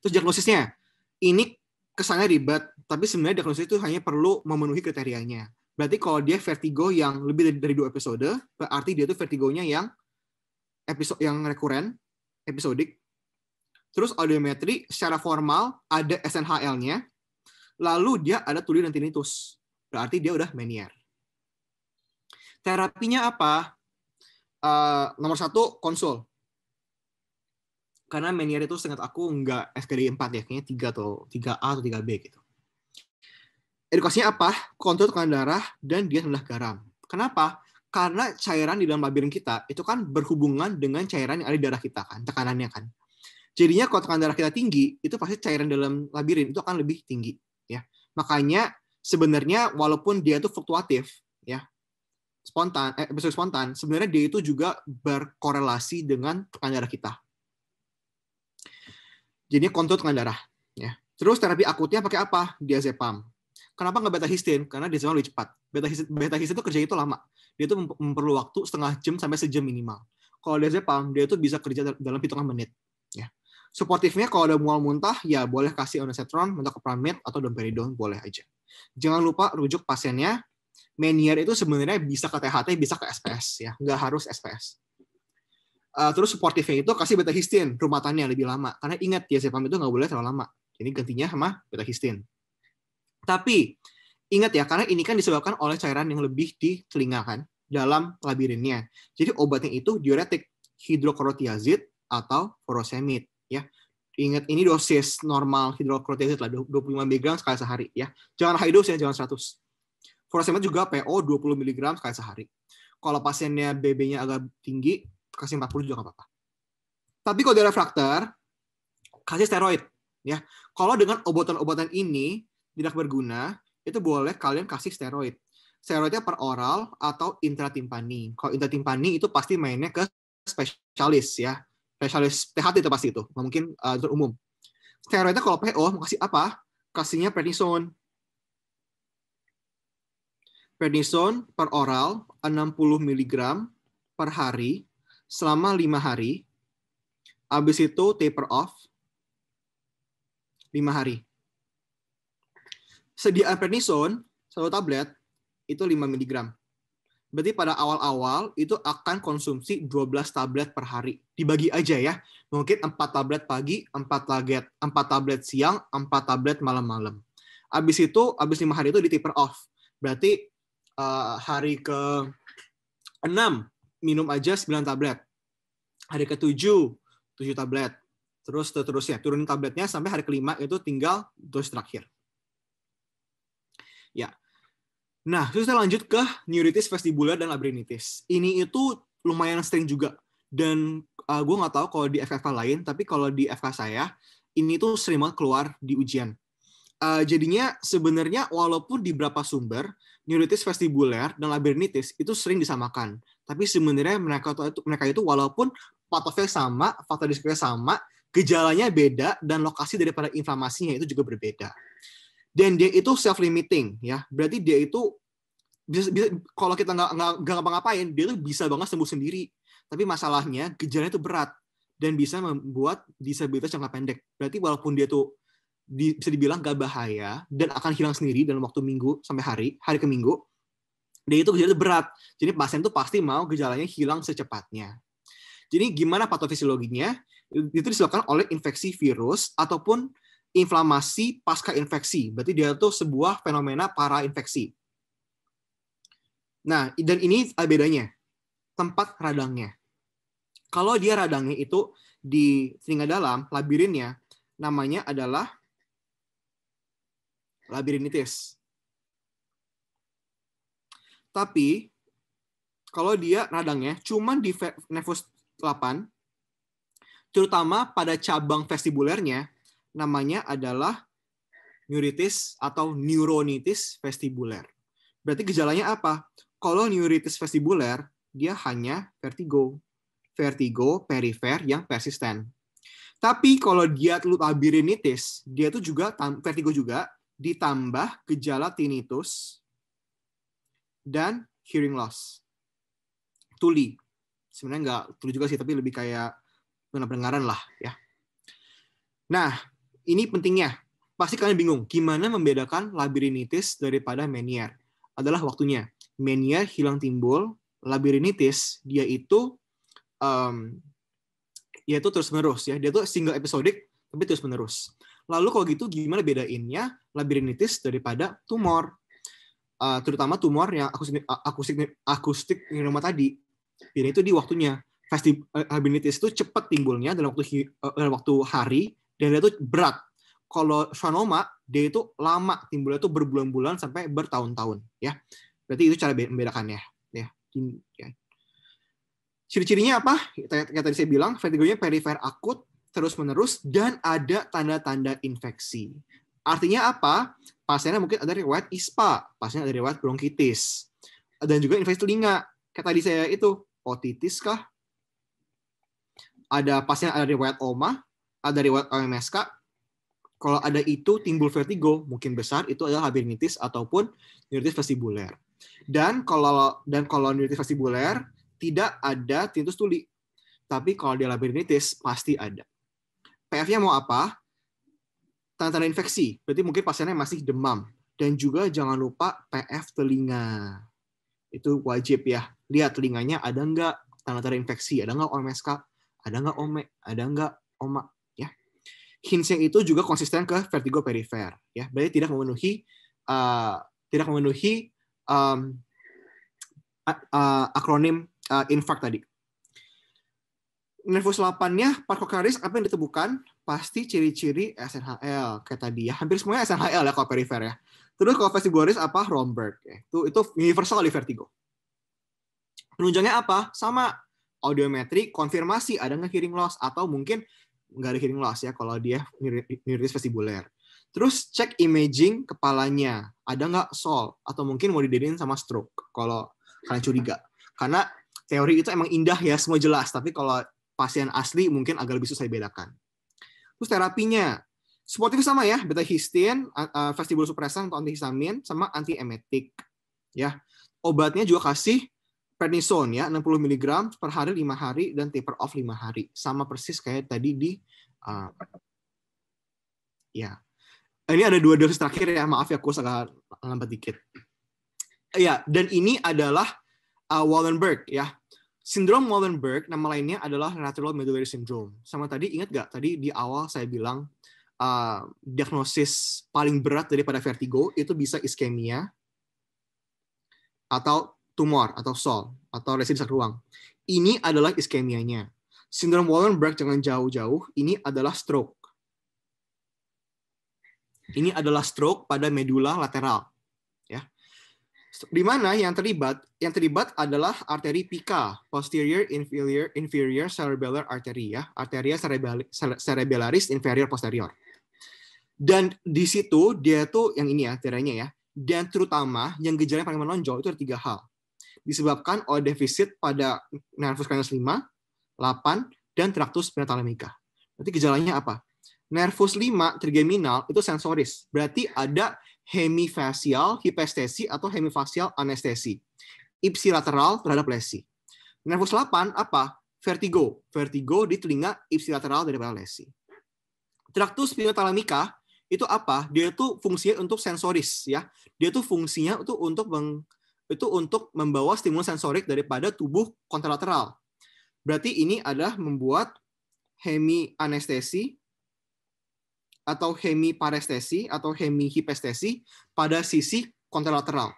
Terus diagnosisnya, ini kesannya ribet, tapi sebenarnya diagnosis itu hanya perlu memenuhi kriterianya. Berarti kalau dia vertigo yang lebih dari, dua episode, berarti dia itu vertigonya yang episode yang rekuren, episodik. Terus audiometri secara formal ada SNHL-nya, lalu dia ada tuli dan tinnitus. Berarti dia udah menier. Terapinya apa? Uh, nomor satu konsul karena Menier itu seingat aku nggak SKD 4 ya, kayaknya 3 atau 3A atau 3B gitu. Edukasinya apa? Kontrol tekanan darah dan dia rendah garam. Kenapa? Karena cairan di dalam labirin kita itu kan berhubungan dengan cairan yang ada di darah kita kan, tekanannya kan. Jadinya kalau tekanan darah kita tinggi, itu pasti cairan dalam labirin itu akan lebih tinggi ya. Makanya sebenarnya walaupun dia itu fluktuatif ya, spontan eh spontan, sebenarnya dia itu juga berkorelasi dengan tekanan darah kita jadi kontrol tekanan darah. Ya. Terus terapi akutnya pakai apa? Diazepam. Kenapa nggak beta histin? Karena diazepam lebih cepat. Beta histin, beta histin itu kerja itu lama. Dia itu memperlu waktu setengah jam sampai sejam minimal. Kalau diazepam, dia itu bisa kerja dalam hitungan menit. Ya. Suportifnya kalau ada mual muntah, ya boleh kasih onasetron, metoclopramide, atau domperidone, boleh aja. Jangan lupa rujuk pasiennya. Menier itu sebenarnya bisa ke THT, bisa ke SPS. ya Nggak harus SPS. Uh, terus supportive-nya itu kasih beta histin rumatannya lebih lama karena ingat diazepam itu nggak boleh terlalu lama. Jadi gantinya sama beta histin. Tapi ingat ya karena ini kan disebabkan oleh cairan yang lebih di telinga kan dalam labirinnya. Jadi obatnya itu diuretik hidrokorotiazid atau furosemid ya. Ingat ini dosis normal hidrokorotiazid lah 25 mg sekali sehari ya. Jangan high dose ya, jangan 100. Furosemid juga PO 20 mg sekali sehari. Kalau pasiennya BB-nya agak tinggi, kasih 40 juga nggak apa-apa. Tapi kalau dia refraktor, kasih steroid. Ya, kalau dengan obat-obatan ini tidak berguna, itu boleh kalian kasih steroid. Steroidnya per oral atau intratimpani. Kalau intratimpani itu pasti mainnya ke spesialis ya, spesialis THT itu pasti itu, mungkin uh, umum. Steroidnya kalau PO oh, mau kasih apa? Kasihnya prednisone. Prednisone per oral 60 mg per hari selama lima hari. Habis itu taper off lima hari. Sediaan prednison satu tablet itu 5 mg. Berarti pada awal-awal itu akan konsumsi 12 tablet per hari. Dibagi aja ya. Mungkin 4 tablet pagi, 4 tablet, 4 tablet siang, 4 tablet malam-malam. Habis -malam. itu, habis 5 hari itu di taper off. Berarti uh, hari ke 6 minum aja 9 tablet. Hari ke-7, 7 tablet. Terus ya, turunin tabletnya sampai hari kelima itu tinggal dosis terakhir. Ya. Nah, terus kita lanjut ke neuritis vestibular dan labirinitis. Ini itu lumayan sering juga. Dan uh, eh, gue nggak tahu kalau di FFK lain, tapi kalau di FK saya, ini tuh sering banget keluar di ujian. Uh, jadinya sebenarnya walaupun di beberapa sumber neuritis vestibuler dan labyrinthitis itu sering disamakan, tapi sebenarnya mereka itu mereka itu walaupun patofil sama, faktor diskrenya sama, gejalanya beda dan lokasi daripada inflamasinya itu juga berbeda. Dan dia itu self limiting ya, berarti dia itu bisa, bisa kalau kita nggak nggak ngapa-ngapain dia itu bisa banget sembuh sendiri. Tapi masalahnya gejalanya itu berat dan bisa membuat disabilitas jangka pendek. Berarti walaupun dia tuh di, bisa dibilang gak bahaya dan akan hilang sendiri dalam waktu minggu sampai hari hari ke minggu dan itu gejala berat jadi pasien tuh pasti mau gejalanya hilang secepatnya jadi gimana patofisiologinya itu disebabkan oleh infeksi virus ataupun inflamasi pasca infeksi berarti dia itu sebuah fenomena para infeksi nah dan ini bedanya tempat radangnya kalau dia radangnya itu di telinga dalam labirinnya namanya adalah labirinitis. Tapi kalau dia radangnya cuman di nefus 8 terutama pada cabang vestibulernya namanya adalah neuritis atau neuronitis vestibuler. Berarti gejalanya apa? Kalau neuritis vestibuler, dia hanya vertigo. Vertigo perifer yang persisten. Tapi kalau dia labirinitis, dia itu juga vertigo juga, ditambah gejala tinnitus dan hearing loss. Tuli. Sebenarnya nggak tuli juga sih, tapi lebih kayak pendengaran lah ya. Nah, ini pentingnya. Pasti kalian bingung, gimana membedakan labirinitis daripada menier? Adalah waktunya. Menier hilang timbul, labirinitis dia itu um, dia itu terus menerus ya. Dia itu single episodik tapi terus menerus. Lalu kalau gitu gimana bedainnya labirinitis daripada tumor? Uh, terutama tumor yang akustik akustik akustik neuroma tadi. Bedanya itu di waktunya. Fasti, eh, labirinitis itu cepat timbulnya dalam waktu eh, dalam waktu hari dan dia itu berat. Kalau schwannoma dia itu lama timbulnya itu berbulan-bulan sampai bertahun-tahun ya. Berarti itu cara membedakannya ya. ya. Ciri-cirinya apa? Kayak tadi saya bilang, vertigonya perifer akut, terus-menerus dan ada tanda-tanda infeksi. Artinya apa? Pasiennya mungkin ada riwayat ISPA, pasiennya ada riwayat bronkitis, dan juga infeksi telinga. Kayak tadi saya itu, otitis kah? Ada pasien ada riwayat OMA, ada riwayat OMS kah? Kalau ada itu timbul vertigo, mungkin besar itu adalah habilinitis ataupun neuritis vestibuler. Dan kalau dan kalau neuritis vestibuler tidak ada tinnitus tuli. Tapi kalau dia labirinitis pasti ada. PF-nya mau apa? Tanda-tanda infeksi. Berarti mungkin pasiennya masih demam. Dan juga jangan lupa PF telinga. Itu wajib ya. Lihat telinganya ada nggak tanda-tanda infeksi, ada nggak OMSK, ada nggak OME, ada nggak OMA. Ya. Hints itu juga konsisten ke vertigo perifer. Ya. Berarti tidak memenuhi uh, tidak memenuhi um, uh, akronim uh, eh, infak tadi nervus lapannya parkokaris apa yang ditemukan pasti ciri-ciri SNHL kayak tadi ya hampir semuanya SNHL ya kalau perifer ya terus kalau vestibularis apa Romberg ya. itu itu universal kali vertigo penunjangnya apa sama audiometri konfirmasi ada nggak hearing loss atau mungkin nggak ada hearing loss ya kalau dia neuritis vestibular terus cek imaging kepalanya ada nggak sol atau mungkin mau didedain sama stroke kalau kalian curiga karena teori itu emang indah ya semua jelas tapi kalau pasien asli mungkin agak lebih susah dibedakan. Terus terapinya, sportif sama ya, beta histin, vestibular supresan atau antihistamin sama antiemetik. Ya. Obatnya juga kasih prednisone ya 60 mg per hari lima hari dan taper off lima hari. Sama persis kayak tadi di uh, ya. Ini ada dua dosis terakhir ya, maaf ya aku agak lambat dikit. Ya, dan ini adalah uh, Wallenberg ya. Sindrom Wallenberg, nama lainnya adalah lateral medullary syndrome. Sama tadi, ingat nggak? Tadi di awal saya bilang uh, diagnosis paling berat daripada vertigo itu bisa iskemia atau tumor atau sol atau residu ruang. Ini adalah iskemianya. Sindrom Wallenberg jangan jauh-jauh, ini adalah stroke. Ini adalah stroke pada medula lateral di mana yang terlibat yang terlibat adalah arteri pika posterior inferior inferior cerebellar artery ya arteria cerebellaris inferior posterior dan di situ dia tuh yang ini ya arterinya ya dan terutama yang gejala yang paling menonjol itu ada tiga hal disebabkan oleh defisit pada nervus cranius 5 8 dan traktus penatalamika berarti gejalanya apa nervus 5 trigeminal itu sensoris berarti ada hemifasial hipestesi atau hemifasial anestesi. Ipsilateral terhadap lesi. Nervus 8 apa? Vertigo. Vertigo di telinga ipsilateral daripada lesi. Traktus spinotalamika itu apa? Dia itu fungsinya untuk sensoris ya. Dia itu fungsinya itu untuk meng, itu untuk membawa stimulus sensorik daripada tubuh kontralateral. Berarti ini adalah membuat hemi anestesi atau hemiparestesi atau hemihipestesi pada sisi kontralateral.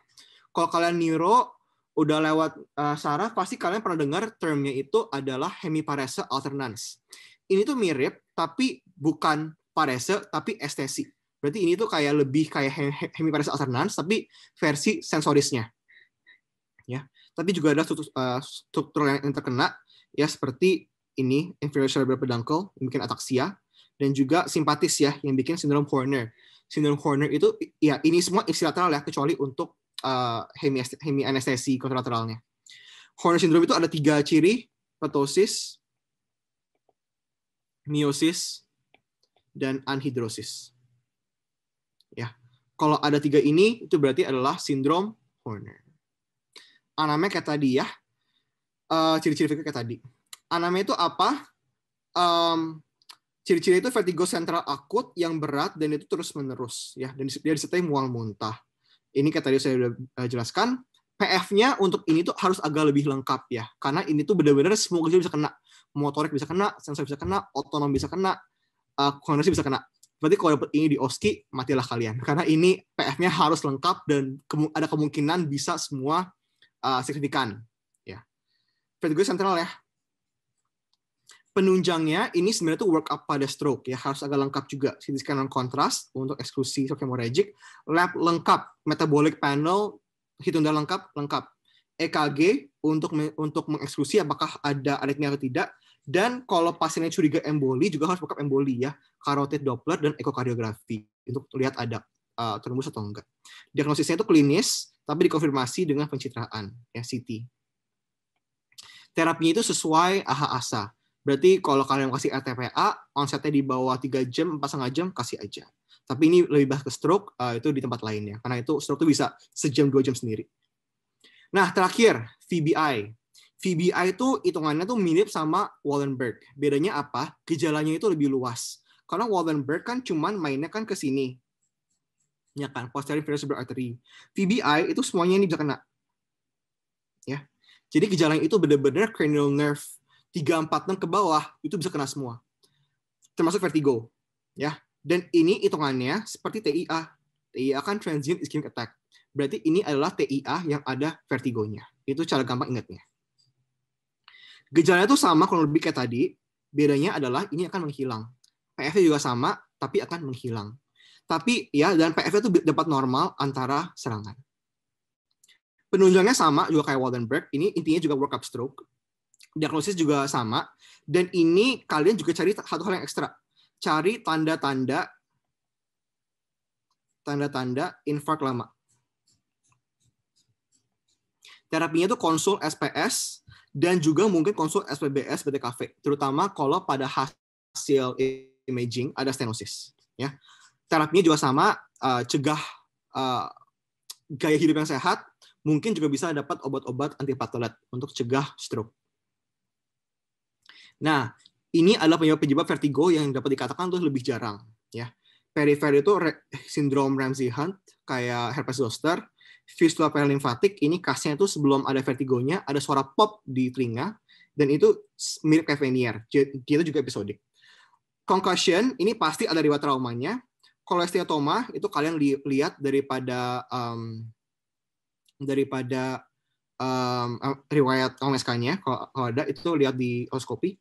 Kalau kalian neuro udah lewat uh, saraf pasti kalian pernah dengar termnya itu adalah hemiparese alternans. Ini tuh mirip tapi bukan parese tapi estesi. Berarti ini tuh kayak lebih kayak hemiparese alternans tapi versi sensorisnya. Ya. Tapi juga ada struktur, uh, struktur yang terkena ya seperti ini inferior cerebral peduncle mungkin ataksia dan juga simpatis ya yang bikin sindrom Horner. Sindrom Horner itu ya ini semua ipsilateral ya kecuali untuk uh, anestesi kontralateralnya. Horner sindrom itu ada tiga ciri, ptosis, meiosis, dan anhidrosis. Ya, kalau ada tiga ini itu berarti adalah sindrom Horner. Aname kayak tadi ya, ciri eh, ciri-ciri kayak tadi. Aname itu apa? Um, Ciri-ciri itu vertigo sentral akut yang berat dan itu terus-menerus ya dan dia disertai mual muntah. Ini kata dia saya sudah eh, jelaskan, PF-nya untuk ini tuh harus agak lebih lengkap ya. Karena ini tuh benar-benar semua gejala bisa kena. Motorik bisa kena, sensor bisa kena, otonom bisa kena, uh, eh, koordinasi bisa kena. Berarti kalau dapat ini di OSKI, matilah kalian. Karena ini PF-nya harus lengkap dan ke ada kemungkinan bisa semua uh, signifikan. Ya. Vertigo sentral ya penunjangnya ini sebenarnya tuh work up pada stroke ya harus agak lengkap juga CT scan non kontras untuk eksklusi hemorrhagic, lab lengkap, metabolic panel, hitung darah lengkap, lengkap. EKG untuk untuk mengeksklusi apakah ada aritmia atau tidak dan kalau pasiennya curiga emboli juga harus workup emboli ya, carotid doppler dan ekokardiografi untuk lihat ada uh, terembus atau enggak. Diagnosisnya itu klinis tapi dikonfirmasi dengan pencitraan ya CT. Terapinya itu sesuai AHA ASA Berarti kalau kalian kasih RTPA, onsetnya di bawah 3 jam, setengah jam, kasih aja. Tapi ini lebih bahas ke stroke, uh, itu di tempat lainnya. Karena itu stroke itu bisa sejam, dua jam sendiri. Nah, terakhir, VBI. VBI itu hitungannya tuh mirip sama Wallenberg. Bedanya apa? Gejalanya itu lebih luas. Karena Wallenberg kan cuman mainnya kan ke sini. Ya kan, posterior vertebral artery. VBI itu semuanya ini bisa kena. Ya. Jadi gejalanya itu benar-benar cranial nerve 3, 4, 6 ke bawah itu bisa kena semua. Termasuk vertigo. ya. Dan ini hitungannya seperti TIA. TIA kan transient ischemic attack. Berarti ini adalah TIA yang ada vertigonya. Itu cara gampang ingatnya. Gejalanya itu sama kurang lebih kayak tadi. Bedanya adalah ini akan menghilang. PF juga sama, tapi akan menghilang. Tapi ya, dan PF itu dapat normal antara serangan. Penunjangnya sama juga kayak Waldenberg. Ini intinya juga workup stroke diagnosis juga sama dan ini kalian juga cari satu hal yang ekstra cari tanda-tanda tanda-tanda infark lama terapinya itu konsul SPS dan juga mungkin konsul SPBS BTKV terutama kalau pada hasil imaging ada stenosis ya terapinya juga sama uh, cegah uh, gaya hidup yang sehat mungkin juga bisa dapat obat-obat antiplatelet untuk cegah stroke Nah, ini adalah penyebab-penyebab vertigo yang dapat dikatakan tuh lebih jarang ya. Perifer itu re sindrom Ramsey Hunt kayak herpes zoster, fistula paralimfatik ini khasnya itu sebelum ada vertigonya ada suara pop di telinga dan itu mirip kayak Venier. Dia itu juga episodik. Concussion ini pasti ada riwayat traumanya. Kolesteatoma itu kalian li lihat daripada um, daripada um, riwayat OMSK-nya kalau ada itu lihat di oskopi.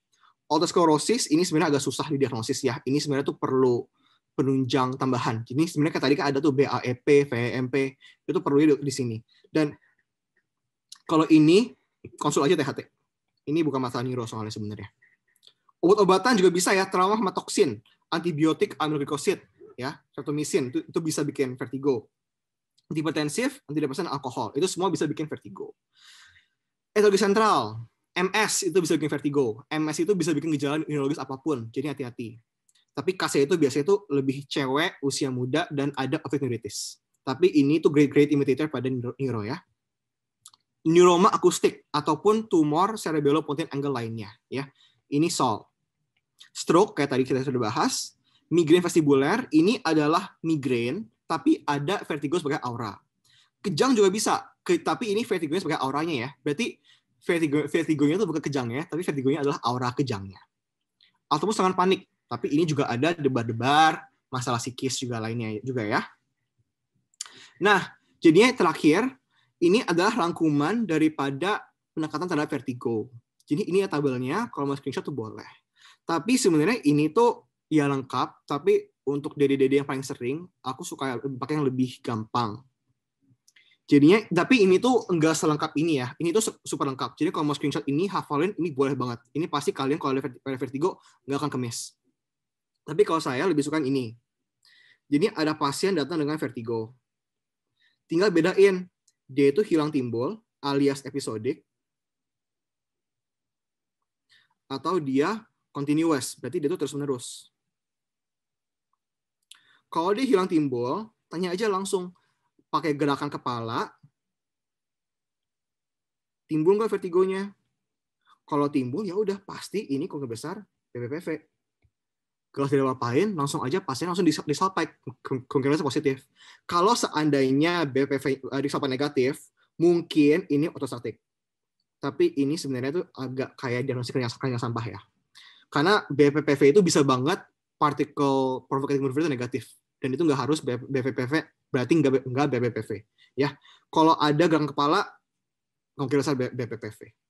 Otosklerosis ini sebenarnya agak susah di diagnosis ya. Ini sebenarnya tuh perlu penunjang tambahan. ini sebenarnya tadi kan ada tuh BAEP, VEMP, itu perlu di sini. Dan kalau ini konsul aja THT. Ini bukan masalah neuro soalnya sebenarnya. Obat-obatan juga bisa ya, trauma hematoksin, antibiotik, amilglucosid, ya, streptomisin itu, itu bisa bikin vertigo. Antihipertensif, antidepresan, alkohol, itu semua bisa bikin vertigo. Etologi sentral, MS itu bisa bikin vertigo. MS itu bisa bikin gejala neurologis apapun. Jadi hati-hati. Tapi KC itu biasanya itu lebih cewek, usia muda, dan ada optic neuritis. Tapi ini tuh great-great imitator pada neuro ya. Neuroma akustik ataupun tumor cerebellopontine angle lainnya ya. Ini SOL. Stroke kayak tadi kita sudah bahas. Migrain vestibuler ini adalah migrain tapi ada vertigo sebagai aura. Kejang juga bisa, tapi ini vertigo sebagai auranya ya. Berarti vertigo vertigonya itu bukan kejangnya, tapi vertigonya adalah aura kejangnya. Atau serangan panik, tapi ini juga ada debar-debar, masalah psikis juga lainnya juga ya. Nah, jadinya terakhir ini adalah rangkuman daripada penekatan terhadap vertigo. Jadi ini ya tabelnya, kalau mau screenshot tuh boleh. Tapi sebenarnya ini tuh ya lengkap, tapi untuk dede-dede yang paling sering, aku suka pakai yang lebih gampang. Jadinya, tapi ini tuh enggak selengkap ini ya. Ini tuh super lengkap. Jadi kalau mau screenshot ini, hafalin, ini boleh banget. Ini pasti kalian kalau ada vertigo, nggak akan kemis. Tapi kalau saya lebih suka ini. Jadi ada pasien datang dengan vertigo. Tinggal bedain, dia itu hilang timbul, alias episodik, atau dia continuous, berarti dia itu terus-menerus. Kalau dia hilang timbul, tanya aja langsung, pakai gerakan kepala, timbul nggak vertigonya? Kalau timbul ya udah pasti ini kok besar PPPV. Kalau tidak apa-apain, langsung aja pasien langsung disalpek. Kemungkinan positif. Kalau seandainya BPV eh, disalpek negatif, mungkin ini otostatik. Tapi ini sebenarnya tuh agak kayak diagnosis yang sampah ya. Karena BPPV itu bisa banget partikel provocating maneuver itu negatif. Dan itu nggak harus BPPV berarti nggak nggak BPPV ya kalau ada gang kepala kemungkinan besar BPPV